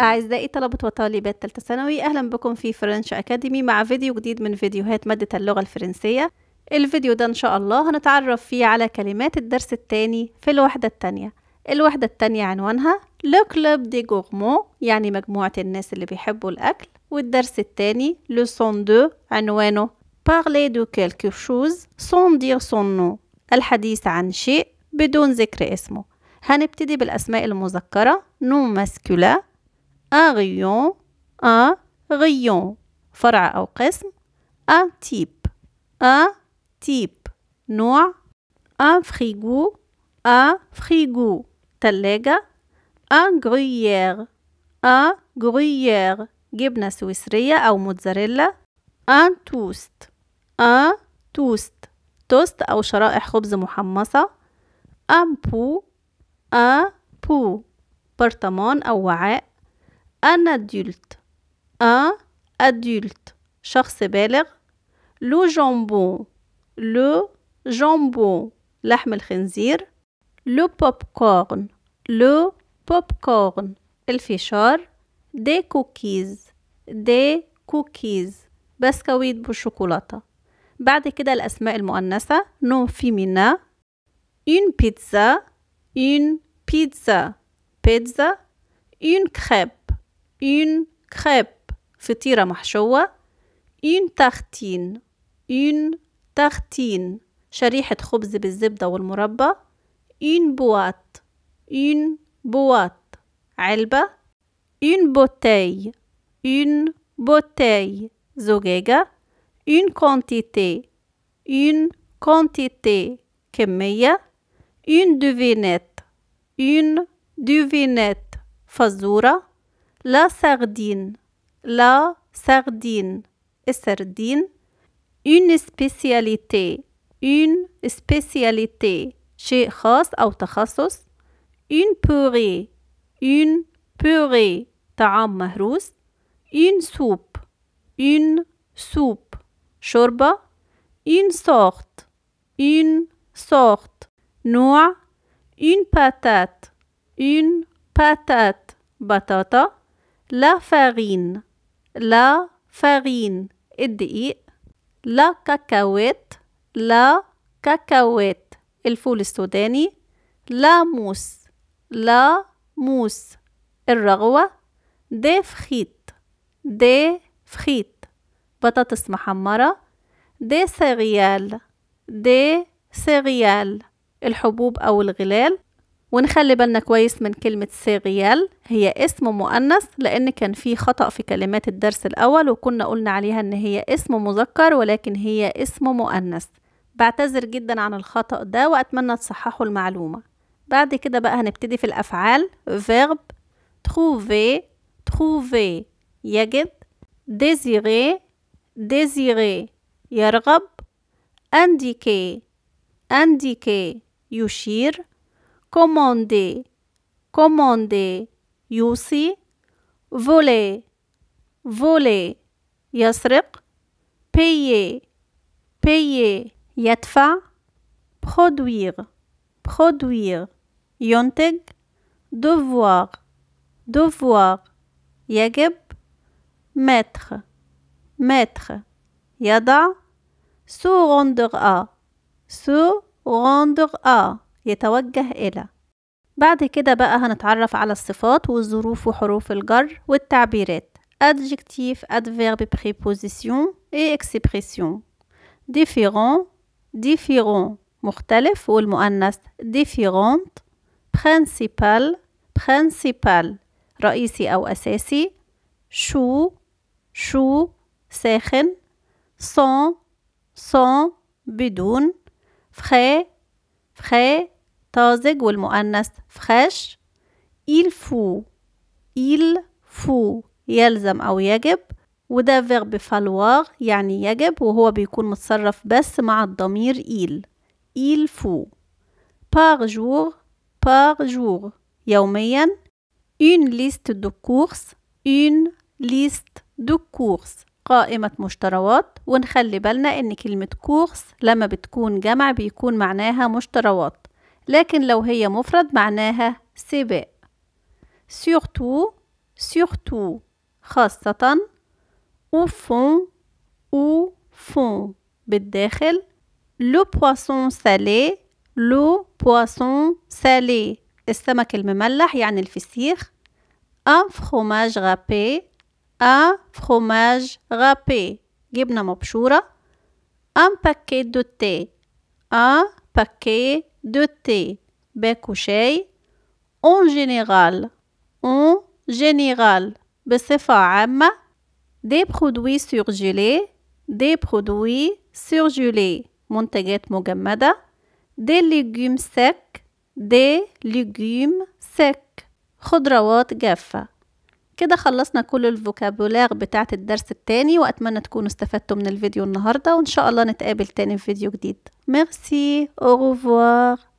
أعزائي طلبة وطالبات تلتة ثانوي أهلا بكم في فرنش أكاديمي مع فيديو جديد من فيديوهات مادة اللغة الفرنسية الفيديو ده إن شاء الله هنتعرف فيه على كلمات الدرس التاني في الوحدة التانية الوحدة التانية عنوانها لو كلوب دي غورمون يعني مجموعة الناس اللي بيحبوا الأكل والدرس التاني لو سون دو عنوانه parler دو quelque chose sans dire son nom الحديث عن شيء بدون ذكر اسمه هنبتدي بالأسماء المذكرة نون ماسكولا un rayon un rayon فرع أو قسم un type un type نوع un frigo un frigo تلاجة un gruyère un gruyère جبنة سويسرية أو موتزاريلا un توست un توست توست أو شرائح خبز محمصة un بو un بو برطمان أو وعاء ان adulte un adulte شخص بالغ لو جامبون لو جامبون لحم الخنزير لو بوب كورن لو بوب كورن الفشار دي كوكيز دي كوكيز بسكويت بالشوكولاتة بعد كده الأسماء المؤنثة نون منا اون بيتزا اون بيتزا بيتزا اون كريب une crêpe فطيرة محشوة une tartine une tartine شريحة خبز بالزبدة والمربى une boîte une boîte علبة une bouteille une bouteille زجاجة une quantité une quantité كمية une devinette une devinette فزورة la sardine, la sardine, et sardine, une spécialité, une spécialité, chez خاص أو تخصص, une purée, une purée, طعام مهروس, une soupe, une soupe, شوربة, une sorte, une sorte, نوع, une patate, une patate, batata, لا فارين لا فارين الدقيق لا كاكاوات لا كاكاوات الفول السوداني لا موس لا موس الرغوة دي فخيت دي فخيت بطاطس محمرة دي سيريال دي سيريال الحبوب أو الغلال ونخلي بالنا كويس من كلمة سيريال هي اسم مؤنث لأن كان في خطأ في كلمات الدرس الأول وكنا قلنا عليها إن هي اسم مذكر ولكن هي اسم مؤنث بعتذر جدا عن الخطأ ده وأتمنى تصححوا المعلومة بعد كده بقى هنبتدي في الأفعال verb trouver trouver يجد désirer désirer يرغب indiquer indiquer يشير commander, commander, see. voler, voler, Yasrik, payer, payer, Yatfa, produire, produire, Yonteg, devoir, devoir, Yageb, mettre, mettre, Yada, se rendre à, se rendre à. يتوجه إلى بعد كده بقى هنتعرف على الصفات والظروف وحروف الجر والتعبيرات adjectif, adverbe, préposition et expression différent différent مختلف والمؤنث différente principal principal رئيسي أو أساسي شو شو ساخن sans sans بدون frais فخي طازج والمؤنث فخش il فو il فو يلزم او يجب وده فيرب فالوار يعني يجب وهو بيكون متصرف بس مع الضمير il il فو par jour par jour يوميا une liste de courses une liste de courses قائمة مشتروات ونخلي بالنا ان كلمة كورس لما بتكون جمع بيكون معناها مشتروات لكن لو هي مفرد معناها سباق سيغتو سيغتو خاصة أوفون أوفون بالداخل لو بواسون سالي لو بواسون سالي السمك المملح يعني الفسيخ أن fromage غابي un fromage râpé جبنة مبشورة un paquet de thé un paquet de thé باكو شاي en général en général بصفة عامة des produits surgelés des produits surgelés منتجات مجمدة des légumes secs des légumes secs خضروات جافة كده خلصنا كل الفوكابولار بتاعت الدرس التاني وأتمنى تكونوا استفدتوا من الفيديو النهاردة وإن شاء الله نتقابل تاني في فيديو جديد ميرسي أو